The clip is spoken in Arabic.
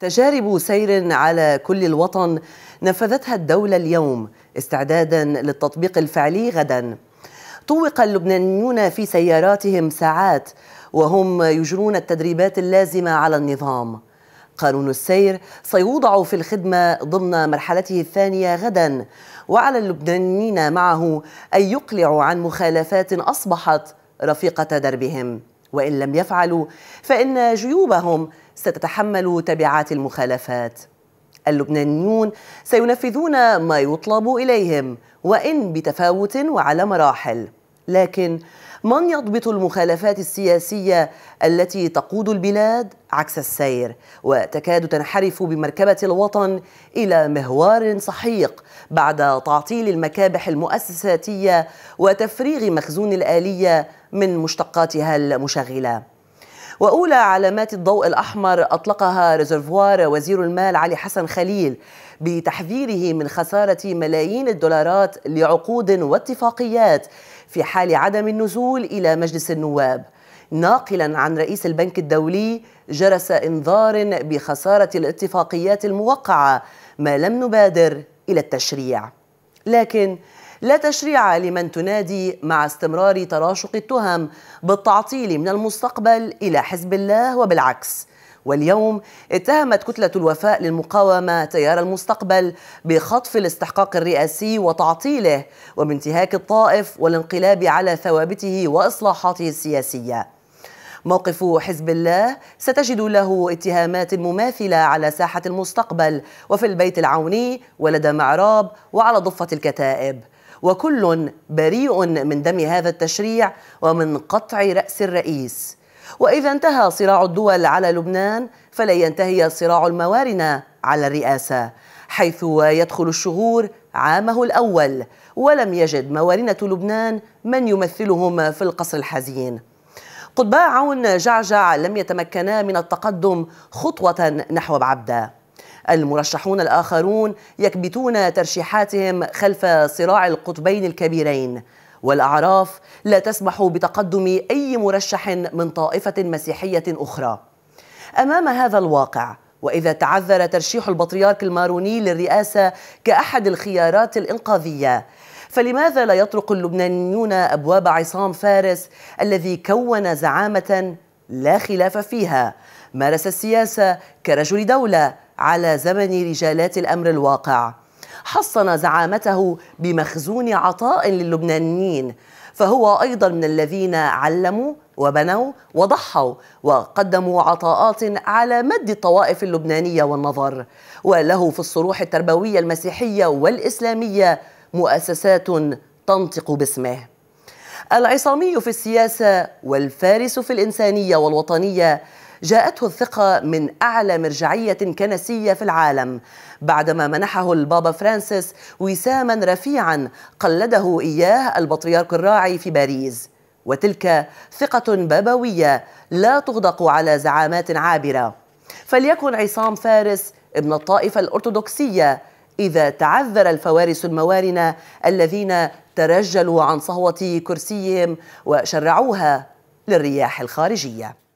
تجارب سير على كل الوطن نفذتها الدولة اليوم استعدادا للتطبيق الفعلي غدا طوق اللبنانيون في سياراتهم ساعات وهم يجرون التدريبات اللازمة على النظام قانون السير سيوضع في الخدمة ضمن مرحلته الثانية غدا وعلى اللبنانيين معه أن يقلعوا عن مخالفات أصبحت رفيقة دربهم وان لم يفعلوا فان جيوبهم ستتحمل تبعات المخالفات اللبنانيون سينفذون ما يطلب اليهم وان بتفاوت وعلى مراحل لكن من يضبط المخالفات السياسيه التي تقود البلاد عكس السير وتكاد تنحرف بمركبه الوطن الى مهوار سحيق بعد تعطيل المكابح المؤسساتيه وتفريغ مخزون الاليه من مشتقاتها المشغله واولى علامات الضوء الاحمر اطلقها ريزرفوار وزير المال علي حسن خليل بتحذيره من خساره ملايين الدولارات لعقود واتفاقيات في حال عدم النزول الى مجلس النواب ناقلا عن رئيس البنك الدولي جرس انذار بخساره الاتفاقيات الموقعه ما لم نبادر الى التشريع لكن لا تشريع لمن تنادي مع استمرار تراشق التهم بالتعطيل من المستقبل إلى حزب الله وبالعكس واليوم اتهمت كتلة الوفاء للمقاومة تيار المستقبل بخطف الاستحقاق الرئاسي وتعطيله وبانتهاك الطائف والانقلاب على ثوابته وإصلاحاته السياسية موقف حزب الله ستجد له اتهامات مماثلة على ساحة المستقبل وفي البيت العوني ولدى معراب وعلى ضفة الكتائب وكل بريء من دم هذا التشريع ومن قطع راس الرئيس واذا انتهى صراع الدول على لبنان فلا ينتهي صراع الموارنه على الرئاسه حيث يدخل الشهور عامه الاول ولم يجد موارنه لبنان من يمثلهم في القصر الحزين قطباء عون جعجع لم يتمكنا من التقدم خطوه نحو بعبده المرشحون الآخرون يكبتون ترشيحاتهم خلف صراع القطبين الكبيرين والأعراف لا تسمح بتقدم أي مرشح من طائفة مسيحية أخرى أمام هذا الواقع وإذا تعذر ترشيح البطريرك الماروني للرئاسة كأحد الخيارات الإنقاذية فلماذا لا يطرق اللبنانيون أبواب عصام فارس الذي كون زعامة لا خلاف فيها مارس السياسة كرجل دولة على زمن رجالات الأمر الواقع حصن زعامته بمخزون عطاء للبنانيين فهو أيضا من الذين علموا وبنوا وضحوا وقدموا عطاءات على مد الطوائف اللبنانية والنظر وله في الصروح التربوية المسيحية والإسلامية مؤسسات تنطق باسمه العصامي في السياسة والفارس في الإنسانية والوطنية جاءته الثقة من أعلى مرجعية كنسية في العالم بعدما منحه البابا فرانسيس وساما رفيعا قلده إياه البطريرك الراعي في باريس وتلك ثقة بابوية لا تغدق على زعامات عابرة فليكن عصام فارس ابن الطائفة الأرثوذكسية إذا تعذر الفوارس الموارنة الذين ترجلوا عن صهوة كرسيهم وشرعوها للرياح الخارجية